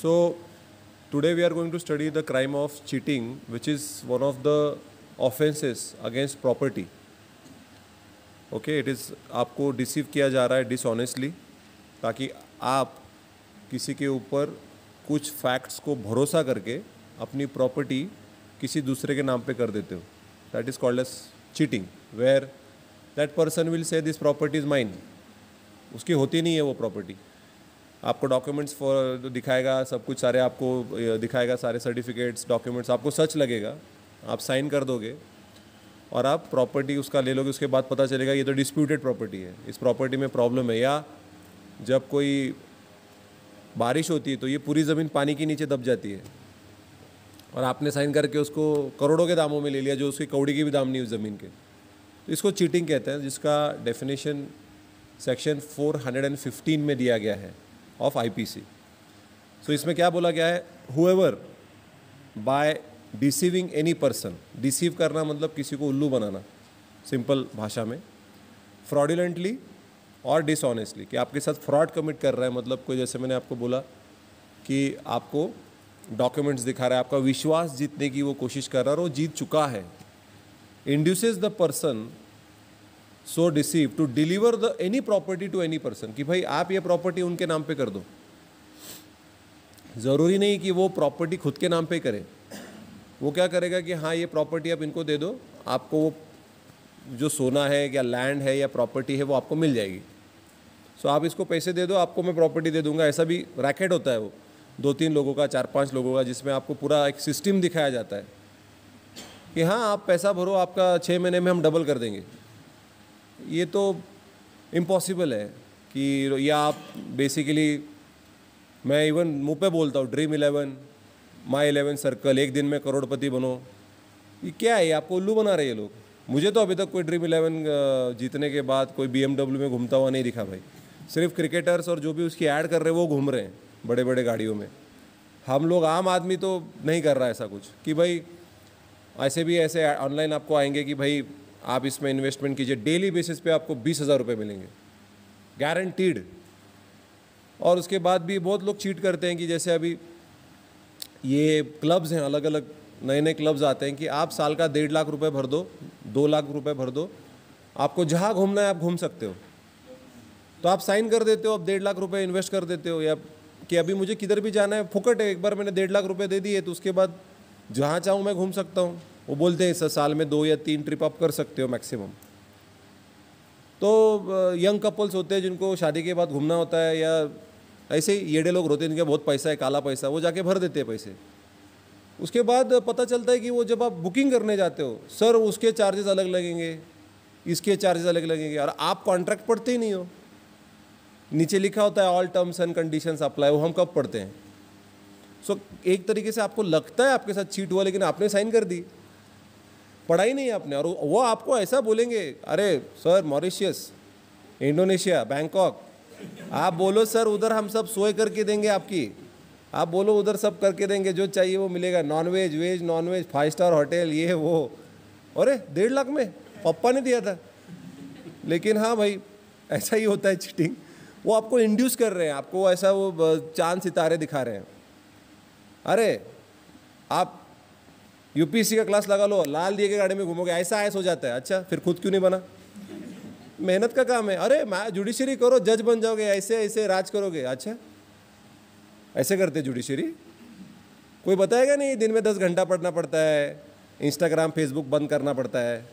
So, today we are going to study the crime of cheating, which is one of the offenses against property. Okay it is आपको deceive किया जा रहा है dishonestly ताकि आप किसी के ऊपर कुछ फैक्ट्स को भरोसा करके अपनी प्रॉपर्टी किसी दूसरे के नाम पे कर देते हो that is called as cheating where that person will say this property is mine उसकी होती नहीं है वो प्रॉपर्टी आपको डॉक्यूमेंट्स फॉर तो दिखाएगा सब कुछ सारे आपको दिखाएगा सारे सर्टिफिकेट्स डॉक्यूमेंट्स आपको सच लगेगा आप साइन कर दोगे और आप प्रॉपर्टी उसका ले लोगे उसके बाद पता चलेगा ये तो डिस्प्यूटेड प्रॉपर्टी है इस प्रॉपर्टी में प्रॉब्लम है या जब कोई बारिश होती है तो ये पूरी ज़मीन पानी के नीचे दब जाती है और आपने साइन करके उसको करोड़ों के दामों में ले लिया जो उसकी कौड़ी की भी दाम नहीं उस ज़मीन के तो इसको चीटिंग कहते हैं जिसका डेफिनेशन सेक्शन 415 में दिया गया है ऑफ आई पी सी सो इसमें क्या बोला गया है whoever by deceiving any person deceive करना मतलब किसी को उल्लू बनाना सिंपल भाषा में फ्रॉडुलेंटली और डिसऑनेस्टली कि आपके साथ फ्रॉड कमिट कर रहा है मतलब कोई जैसे मैंने आपको बोला कि आपको डॉक्यूमेंट्स दिखा रहा है आपका विश्वास जीतने की वो कोशिश कर रहा है और वो जीत चुका है induces the person so deceive to deliver the any property to any person कि भाई आप ये प्रॉपर्टी उनके नाम पे कर दो ज़रूरी नहीं कि वो प्रॉपर्टी खुद के नाम पे करे वो क्या करेगा कि हाँ ये प्रॉपर्टी आप इनको दे दो आपको वो जो सोना है या लैंड है या प्रॉपर्टी है वो आपको मिल जाएगी सो so, आप इसको पैसे दे दो आपको मैं प्रॉपर्टी दे दूंगा ऐसा भी रैकेट होता है वो दो तीन लोगों का चार पांच लोगों का जिसमें आपको पूरा एक सिस्टम दिखाया जाता है कि हाँ आप पैसा भरो आपका छः महीने में हम डबल कर देंगे ये तो इम्पॉसिबल है कि या आप बेसिकली मैं इवन मुँह पे बोलता हूँ Dream Eleven My Eleven Circle एक दिन में करोड़पति बनो ये क्या है आपको उल्लू बना रहे ये लोग मुझे तो अभी तक कोई ड्रीम इलेवन जीतने के बाद कोई बी में घूमता हुआ नहीं दिखा भाई सिर्फ क्रिकेटर्स और जो भी उसकी ऐड कर रहे हैं वो घूम रहे हैं बड़े बड़े गाड़ियों में हम लोग आम आदमी तो नहीं कर रहा ऐसा कुछ कि भाई ऐसे भी ऐसे ऑनलाइन आपको आएंगे कि भाई आप इसमें इन्वेस्टमेंट कीजिए डेली बेसिस पे आपको बीस हज़ार रुपये मिलेंगे गारंटीड और उसके बाद भी बहुत लोग चीट करते हैं कि जैसे अभी ये क्लब्स हैं अलग अलग नए नए क्लब्स आते हैं कि आप साल का डेढ़ लाख रुपए भर दो दो लाख रुपए भर दो आपको जहाँ घूमना है आप घूम सकते हो तो आप साइन कर देते हो आप डेढ़ लाख रुपये इन्वेस्ट कर देते हो या कि अभी मुझे किधर भी जाना है फुकट है एक बार मैंने डेढ़ लाख रुपए दे दिए तो उसके बाद जहाँ चाहूँ मैं घूम सकता हूँ वो बोलते हैं सर साल में दो या तीन ट्रिप आप कर सकते हो मैक्सिमम तो यंग कपल्स होते हैं जिनको शादी के बाद घूमना होता है या ऐसे ही येड़े लोग रोते हैं इनके बहुत पैसा है काला पैसा वो जाके भर देते हैं पैसे उसके बाद पता चलता है कि वो जब आप बुकिंग करने जाते हो सर उसके चार्जेस अलग लगेंगे इसके चार्जेस अलग लगेंगे और आप कॉन्ट्रैक्ट पढ़ते ही नहीं हो नीचे लिखा होता है all terms and conditions apply वो हम कब पढ़ते हैं सो so, एक तरीके से आपको लगता है आपके साथ चीट हुआ लेकिन आपने साइन कर दी पढ़ाई नहीं आपने और वो आपको ऐसा बोलेंगे अरे सर मॉरिशियस इंडोनेशिया बैंकॉक आप बोलो सर उधर हम सब सोए करके देंगे आपकी आप बोलो उधर सब करके देंगे जो चाहिए वो मिलेगा non veg veg non veg five star hotel ये वो अरे डेढ़ लाख में पप्पा ने दिया था लेकिन हाँ भाई ऐसा ही होता है चीटिंग वो आपको इंड्यूस कर रहे हैं आपको ऐसा वो चांद सितारे दिखा रहे हैं अरे आप यूपीएससी का क्लास लगा लो लाल दिए के गाड़ी में घूमोगे ऐसा ऐसा हो जाता है अच्छा फिर खुद क्यों नहीं बना मेहनत का काम है अरे जुडिशरी करो जज बन जाओगे ऐसे ऐसे राज करोगे अच्छा ऐसे करते जुडिशरी कोई बताएगा नहीं दिन में दस घंटा पढ़ना पड़ता है इंस्टाग्राम फेसबुक बंद करना पड़ता है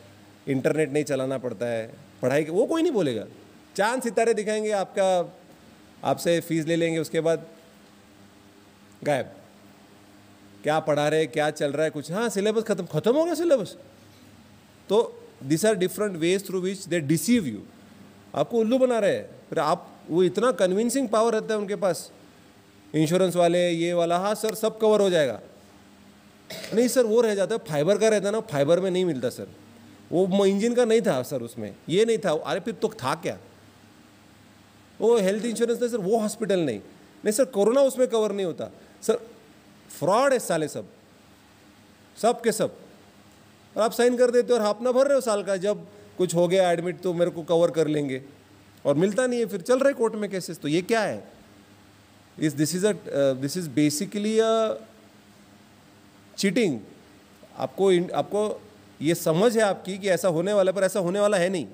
इंटरनेट नहीं चलाना पड़ता है पढ़ाई के वो कोई नहीं बोलेगा चांद सितारे दिखाएंगे आपका आपसे फीस ले लेंगे उसके बाद गायब क्या पढ़ा रहे क्या चल रहा है कुछ हाँ सिलेबस खत्म खत्म हो गया सिलेबस तो this are different ways through which they deceive you आपको उल्लू बना रहे हैं फिर आप वो इतना कन्विंसिंग पावर रहता है उनके पास इंश्योरेंस वाले ये वाला हाँ सर सब कवर हो जाएगा नहीं सर वो रह जाता है फाइबर का रहता है ना फाइबर में नहीं मिलता सर वो इंजन का नहीं था सर उसमें ये नहीं था अरे फिर तो था क्या वो हेल्थ इंश्योरेंस नहीं सर वो हॉस्पिटल नहीं नहीं सर कोरोना उसमें कवर नहीं होता सर फ्रॉड है साले सब सब के सब और आप साइन कर देते हो और हाफ ना भर रहे हो साल का जब कुछ हो गया एडमिट तो मेरे को कवर कर लेंगे और मिलता नहीं है फिर चल रहे कोर्ट में केसेस तो ये क्या है इस this is a this is basically a cheating आपको इन, आपको ये समझ है आपकी कि ऐसा होने वाला पर ऐसा होने वाला है नहीं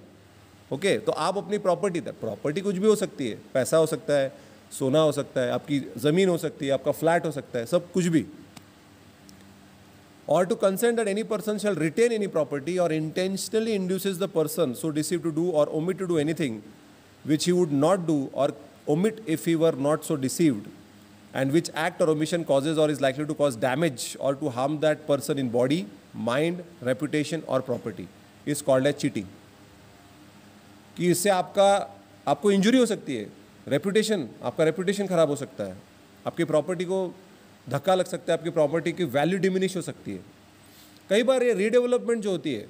ओके okay, तो आप अपनी प्रॉपर्टी तक प्रॉपर्टी कुछ भी हो सकती है पैसा हो सकता है सोना हो सकता है आपकी ज़मीन हो सकती है आपका फ्लैट हो सकता है सब कुछ भी और to consent that any person shall retain any property or intentionally induces the person so deceive to do or omit to do anything which he would not do or omit if you were not so deceived and which act or omission causes or is like to cause damage or to harm that person in body mind reputation or property is called as cheating कि इससे आपका आपको injury हो सकती है reputation आपका reputation ख़राब हो सकता है आपकी प्रॉपर्टी को धक्का लग सकता है आपकी प्रॉपर्टी की वैल्यू डिमिनिश हो सकती है कई बार ये रीडेवलपमेंट जो होती है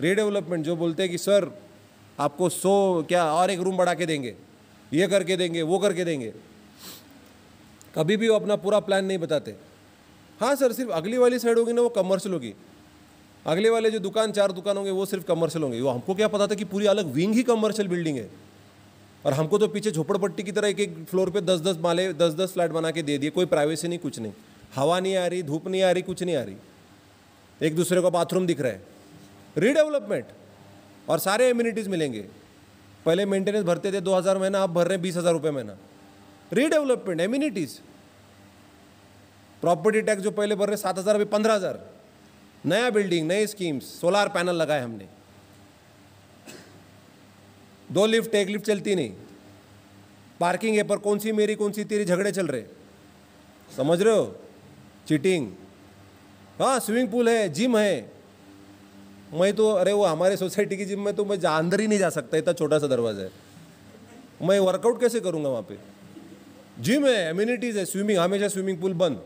रीडेवलपमेंट जो बोलते हैं कि सर आपको सो क्या और एक रूम बढ़ा के देंगे ये करके देंगे वो करके देंगे कभी भी वो अपना पूरा प्लान नहीं बताते हाँ सर सिर्फ अगली वाली साइड होगी ना वो कमर्शियल होगी अगले वाले जो दुकान चार दुकान होंगे वो सिर्फ कमर्शियल होंगे वो हमको क्या पता था कि पूरी अलग विंग ही कमर्शियल बिल्डिंग है और हमको तो पीछे झोपड़पट्टी की तरह एक एक फ्लोर पे दस दस माले दस दस फ्लैट बना के दे दिए कोई प्राइवेसी नहीं कुछ नहीं हवा नहीं आ रही धूप नहीं आ रही कुछ नहीं आ रही एक दूसरे को बाथरूम दिख रहा है रीडेवलपमेंट और सारे इम्यूनिटीज़ मिलेंगे पहले मेंटेनेंस भरते थे दो हज़ार महीना आप भर रहे हैं बीस हज़ार रुपये महीना रीडेवलपमेंट इम्यूनिटीज़ प्रॉपर्टी टैक्स जो पहले भर रहे सात हज़ार अभी पंद्रह हज़ार नया बिल्डिंग नए स्कीम्स सोलार पैनल लगाए हमने दो लिफ्ट एक लिफ्ट चलती नहीं पार्किंग है पर कौन सी मेरी कौन सी तेरी झगड़े चल रहे समझ रहे हो चीटिंग हाँ स्विमिंग पूल है जिम है मैं तो अरे वो हमारे सोसाइटी की जिम में तो मैं अंदर ही नहीं जा सकता इतना छोटा सा दरवाज़ा है मैं वर्कआउट कैसे करूँगा वहाँ पे जिम है एम्यूनिटीज़ है स्विमिंग हमेशा स्विमिंग पूल बंद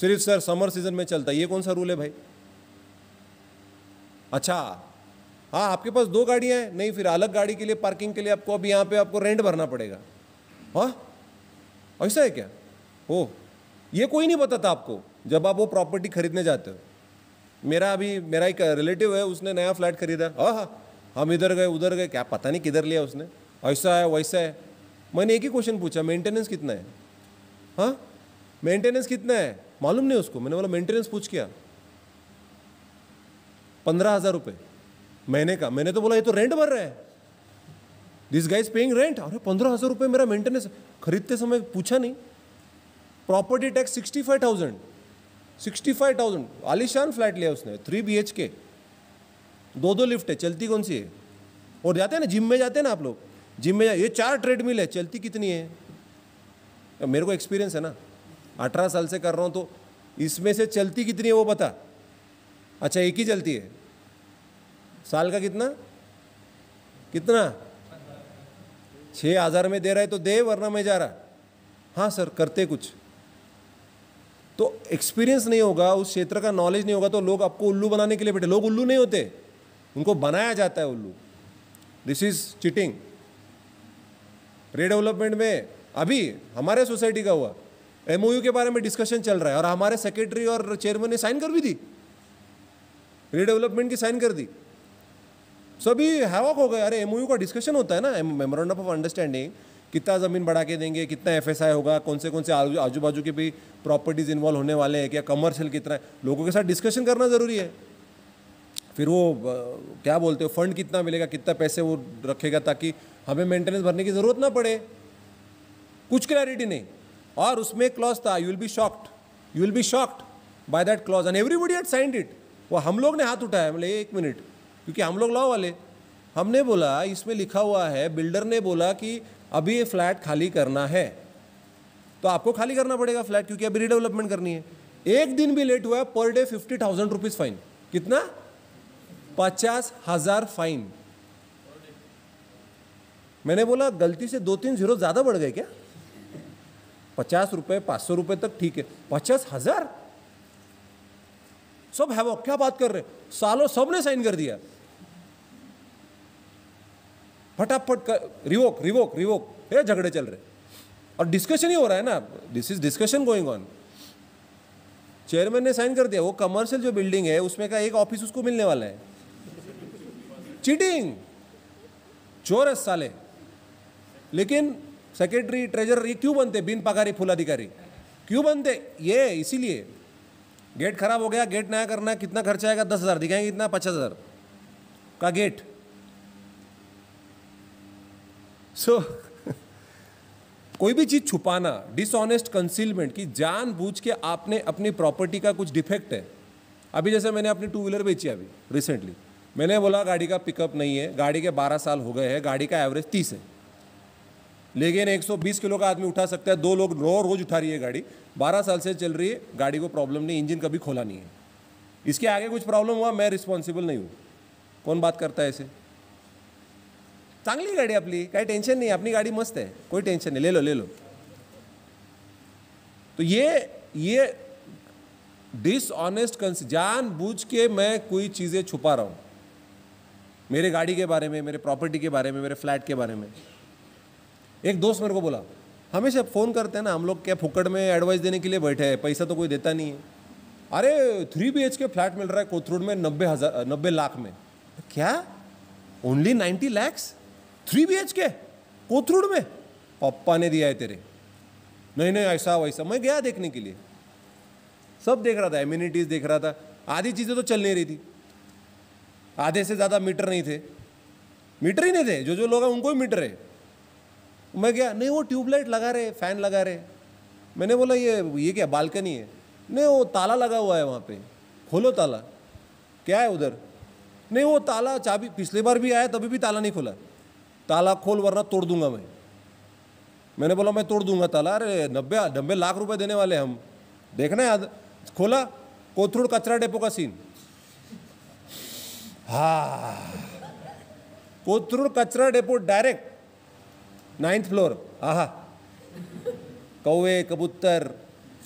सिर्फ सर समर सीजन में चलता है ये कौन सा रूल है भाई अच्छा हाँ आपके पास दो गाड़ियाँ हैं नहीं फिर अलग गाड़ी के लिए पार्किंग के लिए आपको अभी यहाँ पे आपको रेंट भरना पड़ेगा हाँ ऐसा है क्या हो ये कोई नहीं बताता आपको जब आप वो प्रॉपर्टी खरीदने जाते हो मेरा अभी मेरा एक रिलेटिव है उसने नया फ्लैट खरीदा हाँ हाँ हम इधर गए उधर गए क्या पता नहीं किधर लिया उसने ऐसा है वैसा है मैंने एक ही क्वेश्चन पूछा मेंटेनेंस कितना है हाँ मेंटेनेंस कितना है मालूम नहीं उसको मैंने बोला मेंटेनेंस पूछ किया पंद्रह हज़ार रुपये महीने का मैंने तो बोला ये तो रेंट भर रहा है दिस गाइज पेइंग रेंट अरे पंद्रह हज़ार रुपये मेरा मेंटेनेंस खरीदते समय पूछा नहीं property tax sixty five thousand sixty five thousand आलिशान फ्लैट लिया उसने थ्री बी एच के दो दो लिफ्ट है चलती कौन सी है और जाते हैं ना जिम में जाते हैं ना आप लोग जिम में जा ये चार ट्रेडमिल है चलती कितनी है मेरे को एक्सपीरियंस है ना अठारह साल से कर रहा हूँ तो इसमें से चलती कितनी है वो पता अच्छा एक ही चलती है साल का कितना कितना छः हज़ार में दे रहा है तो दे वरना मैं जा रहा हाँ सर करते कुछ तो एक्सपीरियंस नहीं होगा उस क्षेत्र का नॉलेज नहीं होगा तो लोग आपको उल्लू बनाने के लिए बैठे लोग उल्लू नहीं होते उनको बनाया जाता है उल्लू दिस इज चिटिंग रीडेवलपमेंट में अभी हमारे सोसाइटी का हुआ एमओयू के बारे में डिस्कशन चल रहा है और हमारे सेक्रेटरी और चेयरमैन ने साइन कर भी दी रीडेवलपमेंट की साइन कर दी सो अभी हैवॉक हो गया अरे एम का डिस्कशन होता है ना मेमोरेंडम ऑफ अंडरस्टैंडिंग कितना ज़मीन बढ़ा के देंगे कितना एफ होगा कौन से कौन से आजू बाजू के भी प्रॉपर्टीज़ इन्वॉल्व होने वाले हैं क्या कमर्शियल कितना है लोगों के साथ डिस्कशन करना ज़रूरी है फिर वो क्या बोलते हो फंड कितना मिलेगा कितना पैसे वो रखेगा ताकि हमें मेंटेनेंस भरने की ज़रूरत ना पड़े कुछ क्लैरिटी नहीं और उसमें एक क्लॉज था you will be shocked you will be shocked by that clause and everybody had signed it वो हम लोग ने हाथ उठाया बोले एक मिनट क्योंकि हम लोग लॉ वाले हमने बोला इसमें लिखा हुआ है बिल्डर ने बोला कि अभी ये फ्लैट खाली करना है तो आपको खाली करना पड़ेगा फ्लैट क्योंकि अभी रिडेवलपमेंट करनी है एक दिन भी लेट हुआ per day fifty thousand rupees fine कितना पचास हजार फाइन मैंने बोला गलती से दो तीन जीरो ज्यादा बढ़ गए क्या पचास रुपए पांच सौ रुपए तक ठीक है पचास हजार सब है वो क्या बात कर रहे सालों सबने साइन कर दिया फटाफट कर रिवोक रिवोक रिवोक ये झगड़े चल रहे और डिस्कशन ही हो रहा है ना this is discussion going on chairman ने साइन कर दिया वो कमर्शियल जो बिल्डिंग है उसमें का एक ऑफिस उसको मिलने वाला है चीटिंग चोरस साले लेकिन सेक्रेटरी ट्रेजर ये क्यों बनते बिन पगारी फूल अधिकारी क्यों बनते ये इसीलिए गेट खराब हो गया गेट नया करना कितना खर्चा आएगा दस हज़ार दिखाएंगे इतना पचास हज़ार का गेट सो so, कोई भी चीज़ छुपाना डिसऑनेस्ट कंसीलमेंट कि बूझ के आपने अपनी प्रॉपर्टी का कुछ डिफेक्ट है अभी जैसे मैंने अपनी टू व्हीलर बेची अभी रिसेंटली मैंने बोला गाड़ी का पिकअप नहीं है गाड़ी के 12 साल हो गए हैं गाड़ी का एवरेज 30 है लेकिन 120 किलो का आदमी उठा सकता है दो लोग रो रोज उठा रही है गाड़ी 12 साल से चल रही है गाड़ी को प्रॉब्लम नहीं इंजन कभी खोला नहीं है इसके आगे कुछ प्रॉब्लम हुआ मैं रिस्पॉन्सिबल नहीं हूँ कौन बात करता है ऐसे चांगली गाडी आपली काही टेन्शन नहीं अपनी गाड़ी मस्त है कोई टेंशन नहीं ले लो ले लो तो ये ये डिसऑनेस्ट कंस जान बूझ के मैं कोई चीज़ें छुपा रहा हूं मेरे गाड़ी के बारे में मेरे प्रॉपर्टी के बारे में मेरे फ्लैट के बारे में एक दोस्त मेरे को बोला हमेशा फ़ोन करते हैं ना हम लोग क्या फुकड़ में एडवाइस देने के लिए बैठे हैं पैसा तो कोई देता नहीं है अरे थ्री बी के फ्लैट मिल रहा है कोथरूड में नब्बे हज़ार नब्बे लाख में क्या only ninety lakhs three B H K Kothrud में पप्पा ने दिया है तेरे नहीं नहीं ऐसा वैसा मैं गया देखने के लिए सब देख रहा था एम्यूनिटीज देख रहा था आधी चीज़ें तो चल नहीं रही थी आधे से ज़्यादा मीटर नहीं थे मीटर ही नहीं थे जो जो लोग हैं उनको ही मीटर है मैं गया नहीं वो ट्यूबलाइट लगा रहे फैन लगा रहे मैंने बोला ये ये क्या बालकनी है नहीं वो ताला लगा हुआ है वहाँ पे खोलो ताला क्या है उधर नहीं वो ताला चाबी पिछले बार भी आया तभी भी ताला नहीं खोला ताला खोल वरना तोड़ दूंगा मैं मैंने बोला मैं तोड़ दूंगा ताला अरे नब्बे नब्बे लाख रुपए देने वाले हम देखना है खोला कोथरूड कचरा डेपो का सीन हा कोथरूड कचरा डेपो डायरेक्ट नाइन्थ फ्लोर आहा कौवे कबूतर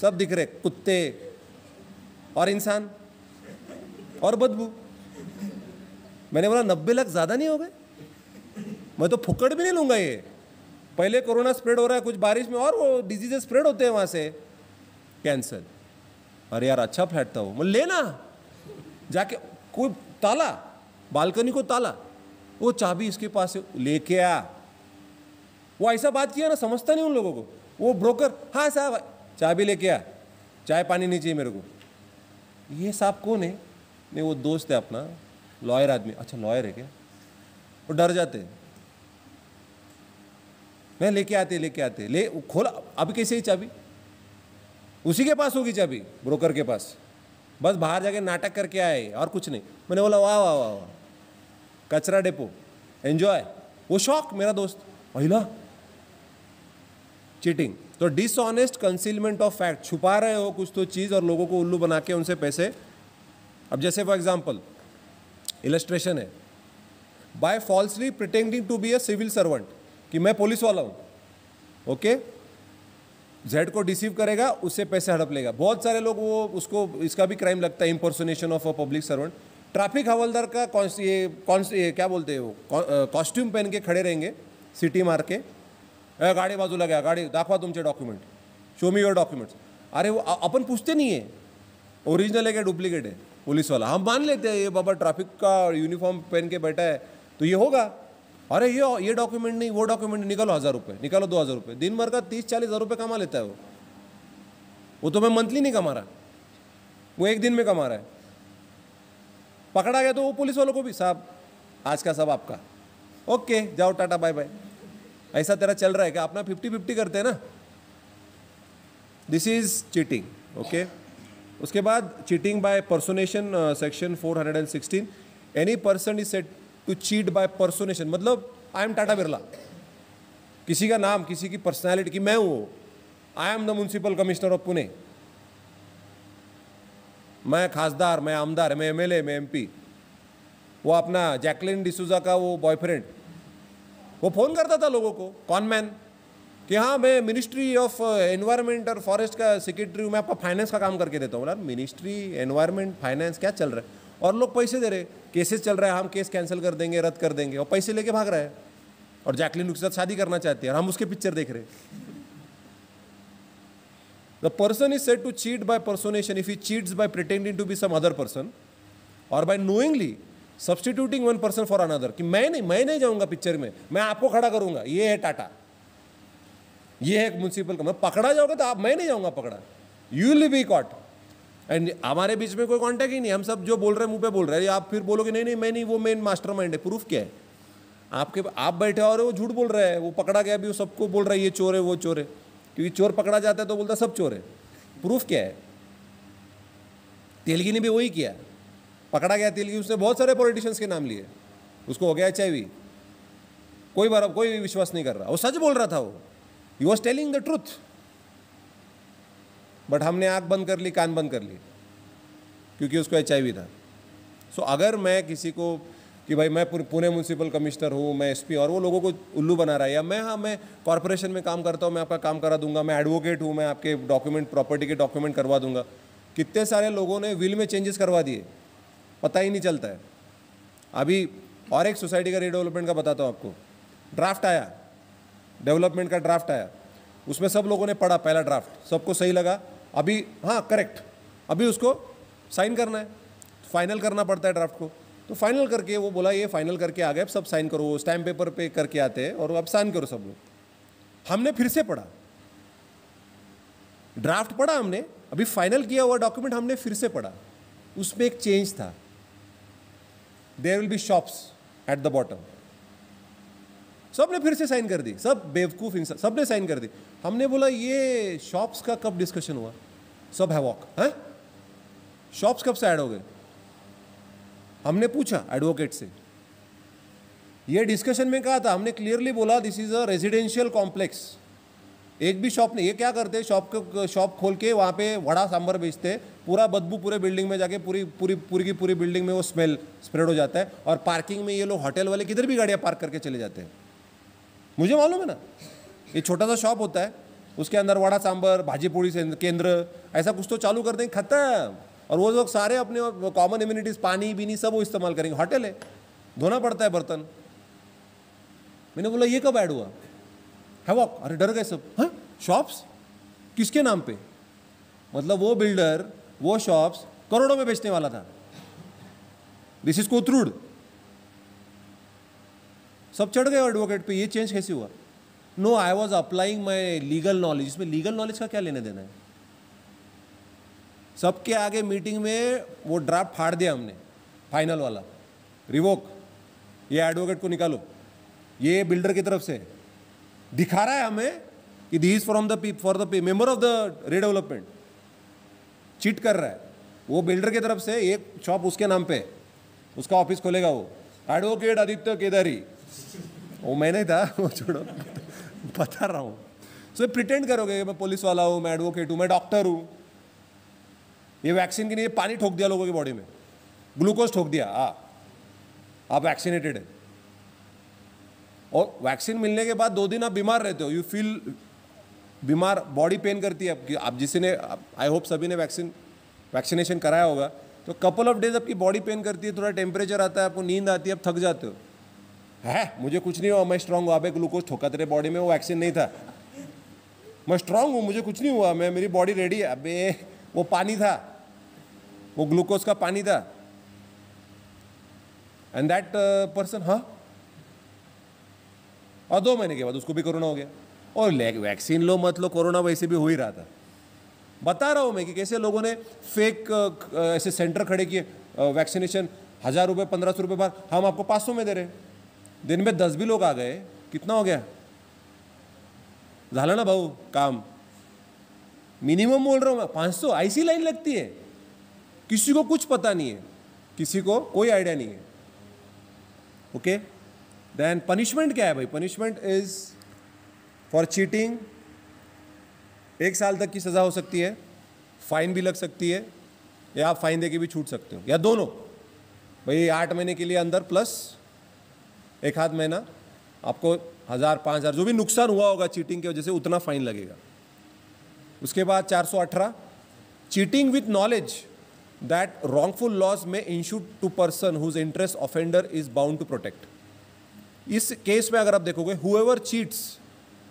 सब दिख रहे कुत्ते और इंसान और बदबू मैंने बोला नब्बे लाख ज़्यादा नहीं हो गए मैं तो फुकड़ भी नहीं लूँगा ये पहले कोरोना स्प्रेड हो रहा है कुछ बारिश में और वो डिजीजे स्प्रेड होते हैं वहाँ से कैंसर अरे यार अच्छा फ्लैट था वो मैं लेना जाके कोई ताला बालकनी को ताला वो चाबी इसके पास लेके आ वो ऐसा बात किया ना समझता नहीं उन लोगों को वो ब्रोकर हाँ साहब चाबी लेके आ चाय पानी नहीं चाहिए मेरे को ये साहब कौन है नहीं वो दोस्त है अपना लॉयर आदमी अच्छा लॉयर है क्या वो डर जाते हैं है लेके आते लेके आते ले खोला अब कैसे ही चाबी उसी के पास होगी चाबी ब्रोकर के पास बस बाहर जाके नाटक करके आए और कुछ नहीं मैंने बोला वाह वाह वाह वाह कचरा डेपो एंजॉय वो शौक मेरा दोस्त महिला चीटिंग तो डिसऑनेस्ट कंसीलमेंट ऑफ फैक्ट छुपा रहे हो कुछ तो चीज़ और लोगों को उल्लू बना के उनसे पैसे अब जैसे फॉर एग्जाम्पल इलस्ट्रेशन है by falsely pretending to be a civil servant कि मैं पुलिस वाला हूँ ओके जेड को डिसीव करेगा उससे पैसे हड़प लेगा बहुत सारे लोग वो उसको इसका भी क्राइम लगता है impersonation of a public servant traffic हवलदार का कौन ये कौन ये क्या बोलते हैं वो कॉस्ट्यूम पहन के खड़े रहेंगे सिटी मार के गाड़ी बाजू गया गाडी दाखवा तुमचे document show me your documents अरे वो अपन पूछते नहीं है ओरिजिनल है क्या डुप्लीकेट है पुलिस वाला हम मान लेते हैं ये बाबा ट्रैफिक का यूनिफॉर्म पहन के बैठा है तो ये होगा अरे ये ये डॉक्यूमेंट नहीं वो डॉक्यूमेंट निकालो हज़ार रुपये निकालो दो हज़ार रुपये दिन भर का तीस चालीस हज़ार रुपये कमा लेता है वो वो तो मैं मंथली नहीं कमा रहा वो एक दिन में कमा रहा है पकड़ा गया तो वो पुलिस वालों को भी साहब आज का सब आपका ओके जाओ टाटा बाय बाय ऐसा तेरा चल रहा है क्या अपना फिफ्टी फिफ्टी करते हैं ना दिस इज चीटिंग ओके उसके बाद cheating by personation section four hundred and sixteen any person is said to cheat by personation मतलब आई एम टाटा बिरला किसी का नाम किसी की पर्सनैलिटी की मैं हूँ I am the municipal commissioner of Pune मैं खासदार मैं आमदार मैं एमएलए मैं एमपी वो अपना जैकलिन डिसूजा का वो बॉयफ्रेंड वो फ़ोन करता था लोगों को कॉन मैन कि हाँ मैं मिनिस्ट्री ऑफ एनवायरनमेंट और फॉरेस्ट का सेक्रेटरी हूँ मैं आपका फाइनेंस का काम करके देता हूँ मिनिस्ट्री एनवायरनमेंट फाइनेंस क्या चल रहा है और लोग पैसे दे रहे केसेस चल रहा है हम केस कैंसिल कर देंगे रद्द कर देंगे और पैसे लेके भाग रहा है और जैकलिन उसके साथ शादी करना चाहती है और हम उसके पिक्चर देख रहे the person is said to cheat by personation if he cheats by pretending to be some other person or by knowingly substituting one person for another कि मैं नहीं मैं नहीं जाऊंगा पिक्चर में मैं आपको खड़ा करूंगा ये है टाटा ये है म्यूनसिपल का मैं पकड़ा जाओगे तो आप मैं नहीं जाऊंगा पकड़ा you will be caught and हमारे बीच में कोई कॉन्टेक्ट ही नहीं हम सब जो बोल रहे हैं मुँह पे बोल रहे हैं आप फिर बोलोगे नहीं नहीं मैं नहीं वो मेन मास्टर माइंड है प्रूफ क्या है आपके आप बैठे और वो झूठ बोल रहा है वो पकड़ा गया अभी वो सबको बोल रहा है ये चोर है वो चोर है क्योंकि चोर पकड़ा जाता है तो बोलता सब चोर है प्रूफ क्या है तेलगी ने भी वही किया पकड़ा गया तेलगी उसने बहुत सारे पॉलिटिशियंस के नाम लिए उसको हो गया एच कोई बार कोई विश्वास नहीं कर रहा वो सच बोल रहा था वो you was telling the truth but हमने आँख बंद कर ली कान बंद कर ली क्योंकि उसको एच था सो so, अगर मैं किसी को कि भाई मैं पुणे म्यूनसिपल कमिश्नर हूँ मैं एसपी और वो लोगों को उल्लू बना रहा है या मैं हाँ मैं कॉरपोरेशन में काम करता हूँ मैं आपका काम करा दूंगा मैं एडवोकेट हूँ मैं आपके डॉक्यूमेंट प्रॉपर्टी के डॉक्यूमेंट करवा दूंगा कितने सारे लोगों ने विल में चेंजेस करवा दिए पता ही नहीं चलता है अभी और एक सोसाइटी का रिडेवलपमेंट का बताता हूँ आपको ड्राफ्ट आया डेवलपमेंट का ड्राफ्ट आया उसमें सब लोगों ने पढ़ा पहला ड्राफ्ट सबको सही लगा अभी हाँ करेक्ट अभी उसको साइन करना है फाइनल करना पड़ता है ड्राफ्ट को तो फाइनल करके वो बोला ये फाइनल करके आ गए अब सब साइन करो वो स्टैम्प पेपर पे करके आते हैं और अब साइन करो सब लोग हमने फिर से पढ़ा ड्राफ्ट पढ़ा हमने अभी फाइनल किया हुआ डॉक्यूमेंट हमने फिर से पढ़ा उसमें एक चेंज था there will be shops at the bottom सब ने फिर से साइन कर दी सब बेवकूफ़ इंसान सब ने साइन कर दी हमने बोला ये शॉप्स का कब डिस्कशन हुआ सब वॉक है शॉप्स कब से ऐड हो गए हमने पूछा एडवोकेट से ये डिस्कशन में कहा था हमने क्लियरली बोला this is a residential complex एक भी शॉप नहीं ये क्या करते शॉप शॉप खोल के वहाँ पे वड़ा सांभर बेचते पूरा बदबू पूरे बिल्डिंग में जाके पूरी पूरी पूरी की पूरी बिल्डिंग में वो स्मेल स्प्रेड हो जाता है और पार्किंग में ये लोग होटल वाले किधर भी गाड़ियाँ पार्क करके चले जाते हैं मुझे मालूम है ना ये छोटा सा शॉप होता है उसके अंदर वड़ा सांबर भाजी पूड़ी केंद्र ऐसा कुछ तो चालू कर देंगे खत्म और वो लोग सारे अपने कॉमन इम्यूनिटीज़ पानी बीनी सब वो इस्तेमाल करेंगे होटल है धोना पड़ता है बर्तन मैंने बोला ये कब ऐड हुआ है वॉक अरे डर गए सब हाँ शॉप्स किसके नाम पे मतलब वो बिल्डर वो शॉप्स करोड़ों में बेचने वाला था दिस इज कोथरूड सब चढ़ गए एडवोकेट पे ये चेंज कैसे हुआ no I was applying my legal knowledge इसमें लीगल नॉलेज का क्या लेने देना है सबके आगे मीटिंग में वो ड्राफ्ट फाड़ दिया हमने फाइनल वाला रिवोक ये एडवोकेट को निकालो ये बिल्डर की तरफ से दिखा रहा है हमें कि the is from the for the member of the redevelopment cheat कर रहा है वो बिल्डर की तरफ से एक शॉप उसके नाम पे उसका ऑफिस खोलेगा वो एडवोकेट आदित्य केदारी वो मैंने था वो छोड़ो बता रहा हूँ सो so, प्रिटेंड करोगे मैं पुलिस वाला हूँ मैं एडवोकेट हूँ मैं डॉक्टर हूँ ये वैक्सीन के लिए पानी ठोक दिया लोगों की बॉडी में ग्लूकोज ठोक दिया हाँ आप वैक्सीनेटेड हैं और वैक्सीन मिलने के बाद दो दिन आप बीमार रहते हो यू फील बीमार बॉडी पेन करती है आपकी आप जिसने आई होप सभी ने वैक्सीन वैक्सीनेशन कराया होगा तो कपल ऑफ डेज आपकी बॉडी पेन करती है थोड़ा टेम्परेचर आता है आपको नींद आती है आप थक जाते हो है मुझे कुछ नहीं हुआ मैं स्ट्रांग हुआ भाई ग्लूकोज ठोका तेरे बॉडी में वो वैक्सीन नहीं था मैं स्ट्रांग हूँ मुझे कुछ नहीं हुआ मैं मेरी बॉडी रेडी है अबे वो पानी था वो ग्लूकोज का पानी था एंड दैट पर्सन हाँ और दो महीने के बाद उसको भी कोरोना हो गया और वैक्सीन लो मत लो कोरोना वैसे भी हो ही रहा था बता रहा हूँ मैं कि कैसे लोगों ने फेक uh, ऐसे सेंटर खड़े किए वैक्सीनेशन हज़ार रुपये पंद्रह सौ रुपये बाद हम आपको पाँच सौ में दे रहे हैं दिन में दस भी लोग आ गए कितना हो गया झाला ना भाऊ काम मिनिमम बोल रहा हूँ मैं पाँच सौ ऐसी लाइन लगती है किसी को कुछ पता नहीं है किसी को कोई आइडिया नहीं है ओके देन पनिशमेंट क्या है भाई पनिशमेंट इज फॉर चीटिंग एक साल तक की सज़ा हो सकती है फाइन भी लग सकती है या आप फाइन दे के भी छूट सकते हो या दोनों भाई आठ महीने के लिए अंदर प्लस एक आध महीना आपको हज़ार पाँच हज़ार जो भी नुकसान हुआ होगा चीटिंग की वजह से उतना फाइन लगेगा उसके बाद चार सौ अठारह cheating with knowledge that wrongful loss may ensued to person whose interest offender is bound to protect इस केस में अगर आप देखोगे whoever cheats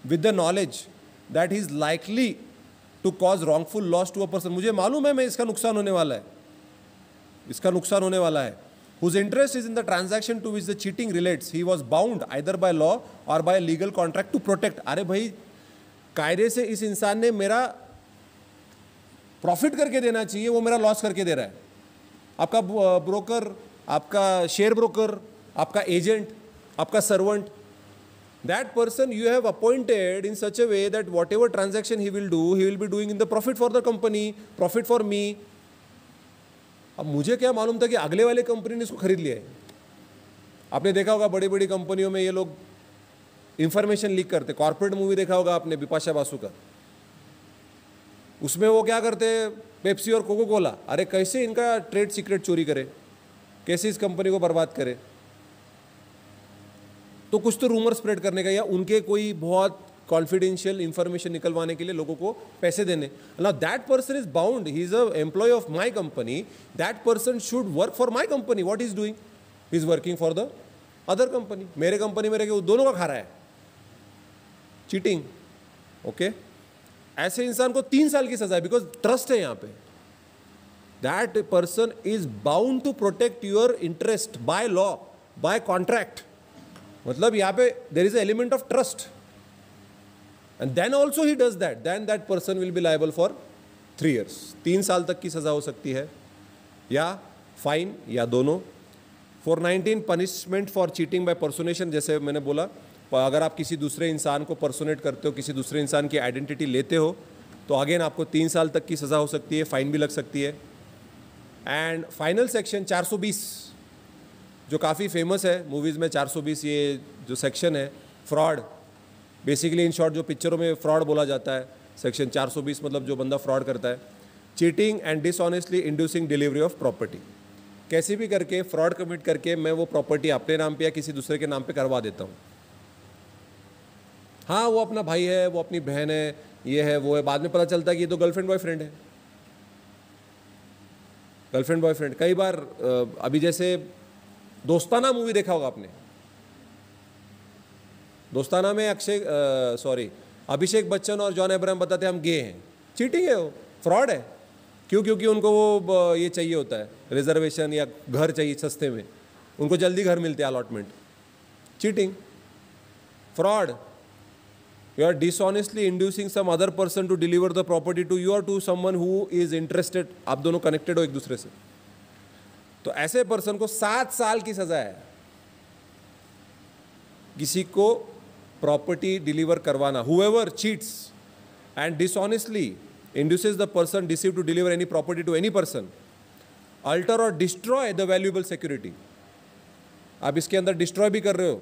with the knowledge that is likely to cause wrongful loss to a person मुझे मालूम है मैं इसका नुकसान होने वाला है इसका नुकसान होने वाला है whose interest is in the transaction to which the cheating relates he was bound either by law or by a legal contract to protect अरे भाई कायदे से इस इंसान ने मेरा प्रॉफिट करके देना चाहिए वो मेरा लॉस करके दे रहा है आपका ब्रोकर आपका शेयर ब्रोकर आपका एजेंट आपका servant that person you have appointed in such a way that whatever transaction he will do he will be doing in the profit for the company profit for me अब मुझे क्या मालूम था कि अगले वाले कंपनी ने इसको खरीद लिया है आपने देखा होगा बड़ी बड़ी कंपनियों में ये लोग इंफॉर्मेशन लीक करते कॉरपोरेट मूवी देखा होगा आपने बिपाशा बासु का उसमें वो क्या करते पेप्सी और कोको कोला अरे कैसे इनका ट्रेड सीक्रेट चोरी करे कैसे इस कंपनी को बर्बाद करे तो कुछ तो रूमर स्प्रेड करने का या उनके कोई बहुत कॉन्फिडेंशियल इन्फॉर्मेशन निकलवाने के लिए लोगों को पैसे देने ना that person is bound he is a employee of my company that person should work for my company what is doing is working for the other company मेरे कंपनी मेरे के दोनों का खा रहा है चीटिंग ओके okay? ऐसे इंसान को तीन साल की सजा है बिकॉज ट्रस्ट है यहाँ पे that person is bound to protect your interest by law by contract मतलब यहाँ पे there is element of trust and then also he does that then that person will be liable for three years तीन साल तक की सज़ा हो सकती है या फाइन या दोनों for nineteen punishment for cheating by personation जैसे मैंने बोला अगर आप किसी दूसरे इंसान को पर्सोनेट करते हो किसी दूसरे इंसान की आइडेंटिटी लेते हो तो अगेन आपको तीन साल तक की सज़ा हो सकती है फाइन भी लग सकती है एंड फाइनल सेक्शन 420 जो काफ़ी फेमस है मूवीज़ में 420 ये जो सेक्शन है फ्रॉड बेसिकली इन शॉर्ट जो पिक्चरों में फ्रॉड बोला जाता है सेक्शन 420 मतलब जो बंदा फ्रॉड करता है cheating and dishonestly inducing delivery of property कैसे भी करके फ्रॉड कमिट करके मैं वो प्रॉपर्टी अपने नाम पे या किसी दूसरे के नाम पे करवा देता हूँ हाँ वो अपना भाई है वो अपनी बहन है ये है वो है बाद में पता चलता है कि ये तो गर्लफ्रेंड बॉयफ्रेंड है गर्लफ्रेंड बॉयफ्रेंड कई बार अभी जैसे दोस्ताना मूवी देखा होगा आपने दोस्ताना में अक्षय सॉरी अभिषेक बच्चन और जॉन एब्राहम बताते हम गे हैं चीटिंग है वो फ्रॉड है क्यों क्योंकि उनको वो ये चाहिए होता है रिजर्वेशन या घर चाहिए सस्ते में उनको जल्दी घर मिलते हैं allotment cheating fraud you are dishonestly inducing some other person to deliver the property to you or to someone who is interested आप दोनों कनेक्टेड हो एक दूसरे से तो ऐसे पर्सन को सात साल की सजा है किसी को प्रॉपर्टी डिलीवर करवाना whoever cheats and dishonestly induces the person deceived to deliver any property to any person alter or destroy the valuable security आप इसके अंदर डिस्ट्रॉय भी कर रहे हो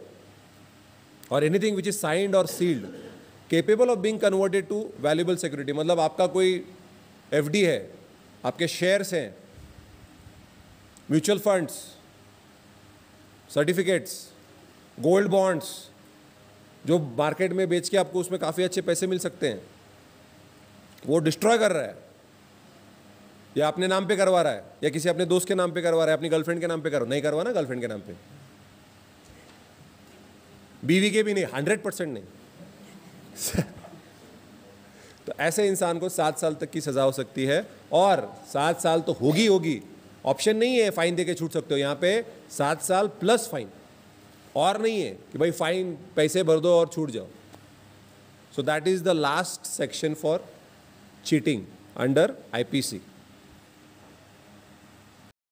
और anything which is signed or sealed capable of being converted to valuable security मतलब आपका कोई एफ डी है आपके शेयर्स हैं mutual funds certificates gold bonds जो मार्केट में बेच के आपको उसमें काफ़ी अच्छे पैसे मिल सकते हैं वो डिस्ट्रॉय कर रहा है या अपने नाम पे करवा रहा है या किसी अपने दोस्त के नाम पे करवा रहा है अपनी गर्लफ्रेंड के नाम पे करो नहीं करवा ना गर्लफ्रेंड के नाम पे बीवी के भी नहीं हंड्रेड परसेंट नहीं तो ऐसे इंसान को सात साल तक की सज़ा हो सकती है और सात साल तो होगी होगी ऑप्शन नहीं है फाइन दे के छूट सकते हो यहाँ पे सात साल प्लस फाइन और नहीं है कि भाई फाइन पैसे भर दो और छूट जाओ so that is the last section for cheating under IPC